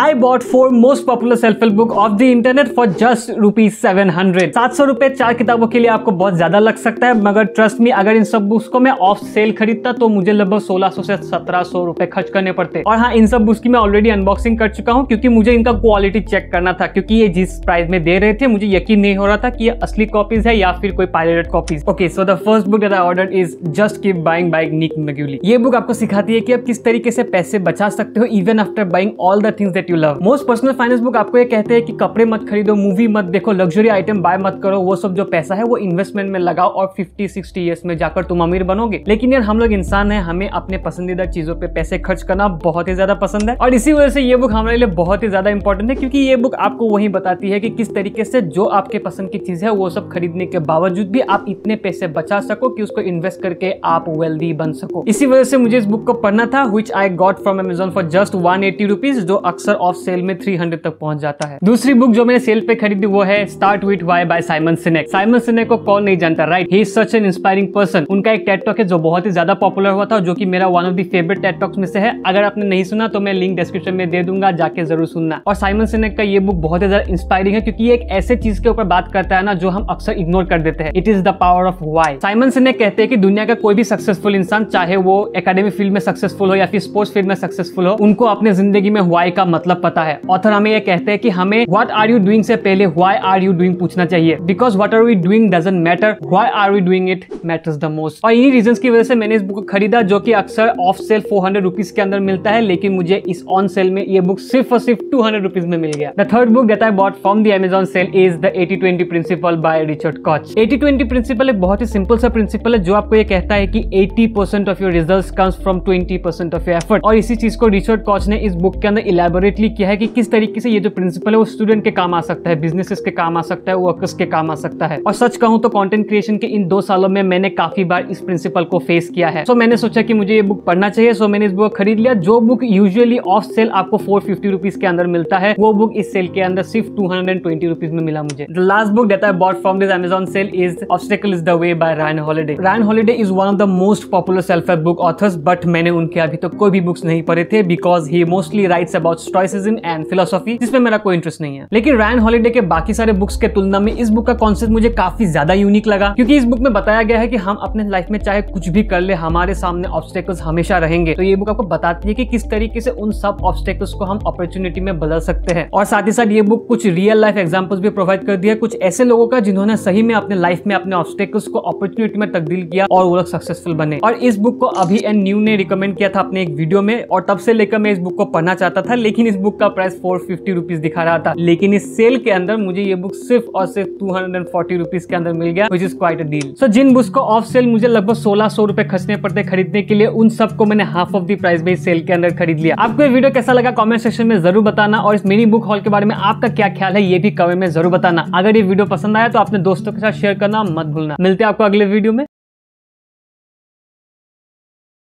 I bought four most popular self help book of the internet for just rupees seven hundred सात सौ रुपए चार किताबों के लिए आपको बहुत ज्यादा लग सकता है मगर ट्रस्ट में अगर इन सब बुक्स को मैं ऑफ सेल खरीदता तो मुझे लगभग सोलह सौ से सत्रह सौ रुपए खर्च करने पड़ते और हाँ इन सब बुक्स की मैं ऑलरेडी अनबॉक्सिंग कर चुका हूँ क्योंकि मुझे इनका क्वालिटी चेक करना था क्योंकि ये जिस प्राइस में दे रहे थे मुझे यकीन नहीं हो रहा था कि ये असली कॉपीज है या फिर कोई pilot copies okay so the first book that I order is just keep buying by Nick Maggiulli ये बुक आपको सिखाती है कि आप किस तरीके से पैसे बचा सकते हो even after buying all the things that you love most personal finance book आपको ये कहते हैं कि कपड़े मत खरीदो मूवी मत देखो लग्जरी आइटम बाय मत करो वो सब जो पैसा है वो इन्वेस्टमेंट में लगाओ और फिफ्टी सिक्सटी ईयर्स में जाकर तुम अमीर बनोगे लेकिन यार हम लोग इंसान है हमें अपने पसंदीदा चीजों पर पैसे खर्च करना बहुत ही ज्यादा पसंद है और इसी वजह से ये बुक हमारे लिए बहुत ही ज्यादा इंपॉर्टेंट है क्योंकि ये बुक आपको वही बताती है कि किस तरीके से जो आपके पसंद की चीज है वो सब खरीदने के बावजूद भी आप इतने पैसे बचा सको कि उसको इन्वेस्ट करके आप वेल्दी बन सको इसी वजह से मुझे इस बुक को पढ़ना था which I got from Amazon for just one eighty rupees जो अक्सर ऑफ सेल में 300 तक पहुंच जाता है दूसरी बुक जो मैंने सेल पे खरीदी वो है start with why by Simon Sinek Simon Sinek को कौन नहीं जानता right he such an inspiring person उनका एक टेटटॉक है जो बहुत ही ज्यादा पॉपुलर हुआ था जो की मेरा one of the favourite TED talks में से है अगर आपने नहीं सुना तो मैं लिंक डिस्क्रिप्शन में दे दूंगा जाके जरूर सुनना और साइमन सिनेक का ये बुक बहुत ही ज्यादा इंस्पायरिंग है क्योंकि एक ऐसे चीज के ऊपर बात करता है ना जो हम अक्सर इग्नोर कर देते हैं it is the power of why Simon Sinek कहते हैं कि दुनिया का कोई भी सक्सेसफुल इंसान चाहे वो एकेडमी फील्ड में सक्सेसफुल हो या फिर स्पोर्ट्स फील्ड में सक्सेसफुल हो उनको अपने जिंदगी में वाई का मतलब मतलब पता है ऑथर हमें ये कहते हैं कि हमें व्हाट आर यू डूइंग से पहले व्हाई आर यू डूइंग पूछना चाहिए because what are we doing doesn't matter why are we doing it matters the most और इन्हीं रीजन की वजह से मैंने इस बुक को खरीदा जो की अक्सर ऑफ सेल फोर हंड्रेड के अंदर मिलता है लेकिन मुझे इस ऑन सेल में ये बुक सिर्फ और सिर्फ टू हंड्रेड में मिल गया the third book that I bought from the Amazon sale is the eighty twenty principle by Richard Koch eighty twenty principle एक बहुत ही सिंपल सा प्रिंसिपल है जो आपको ये कहता है कि percent of your result comes from twenty percent of your effort और इसी चीज को रिचर्ड कॉच ने इस बुक के अंदर इलेबोरेट एक्यूरेटली किया है कि किस तरीके से ये जो प्रिंसिपल है वो स्टूडेंट के काम आ सकता है बिजनेसेस के काम आ सकता है वर्कर्स के काम आ सकता है और सच कहूं तो कंटेंट क्रिएशन के इन दो सालों में मैंने काफी बार इस प्रिंसिपल को फेस किया है सो so, मैंने सोचा कि मुझे ये बुक पढ़ना चाहिए सो so, मैंने इस बुक खरीद लिया जो बुक यूजली ऑफ सेल आपको फोर फिफ्टी के अंदर मिलता है वो बुक इस सेल के अंदर सिर्फ टू हंड्रेड में मिला मुझे the last book that I bought from this Amazon sale is obstacle is the way by Ryan Holiday Ryan Holiday is one of the most popular self help book authors but मैंने उनके अभी तक तो कोई भी books नहीं पढ़े थे because he mostly writes about stoicism and philosophy जिसमें मेरा कोई इंटरेस्ट नहीं है लेकिन रैन हॉलीडे के बाकी सारे बुक्स के तुलना में इस बुक का कॉन्सेप्ट मुझे काफी ज्यादा यूनिक लगा क्योंकि इस बुक में बताया गया है कि हम अपने लाइफ में चाहे कुछ भी कर ले हमारे सामने ऑब्स्टेकल्स हमेशा रहेंगे तो ये बुक आपको बताती है कि किस तरीके से उन सब ऑब्स्टेकल्स को हम अपॉर्चुनिटी में बदल सकते हैं और साथ ही साथ ये बुक कुछ रियल लाइफ एग्जाम्पल्स भी प्रोवाइड कर दिया कुछ ऐसे लोगों का जिन्होंने सही में अपने लाइफ में अपने ऑब्स्टेकल्स को अपॉर्चुनिटी में तब्दील किया और वो लोग सक्सेसफुल बने और इस बुक को अभी एंड न्यू ने रिकमेंड किया था अपने एक वीडियो में और तब से लेकर मैं इस बुक को पढ़ना चाहता था लेकिन इस बुक का प्राइस फोर फिफ्टी रुपीज दिखा रहा था लेकिन इस सेल के अंदर मुझे ये बुक सिर्फ और सिर्फ टू हंड्रेड फोर्टी रुपीज के अंदर मिल गया which is quite a deal so जिन बुक्स को ऑफ सेल मुझे लगभग सोलह सौ रुपए खर्चने पड़ते खरीदने के लिए उन सबको मैंने हाफ ऑफ दी प्राइस में सेल के अंदर खरीद लिया आपको ये वीडियो कैसा लगा कॉमेंट सेक्शन में जरूर बताना और इस मिनी बुक हॉल के बारे में आपका क्या ख्याल है ये भी कमेंट में जरूर बताना अगर ये वीडियो पसंद आया तो अपने दोस्तों के साथ शेयर करना मत भूलना मिलते हैं आपको अगले वीडियो में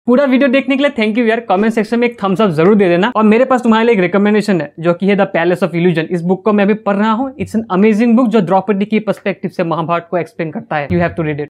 पूरा वीडियो देखने के लिए थैंक यू यार कमेंट सेक्शन में एक थम्स अप जरूर दे देना और मेरे पास तुम्हारे लिए एक रिकमेंडेशन है जो कि है द पैलेस ऑफ इल्यूजन इस बुक को मैं अभी पढ़ रहा हूँ इट्स एन अमेजिंग बुक जो द्रौपदी की पर्सपेक्टिव से महाभारत को एक्सप्लेन करता है you have to read it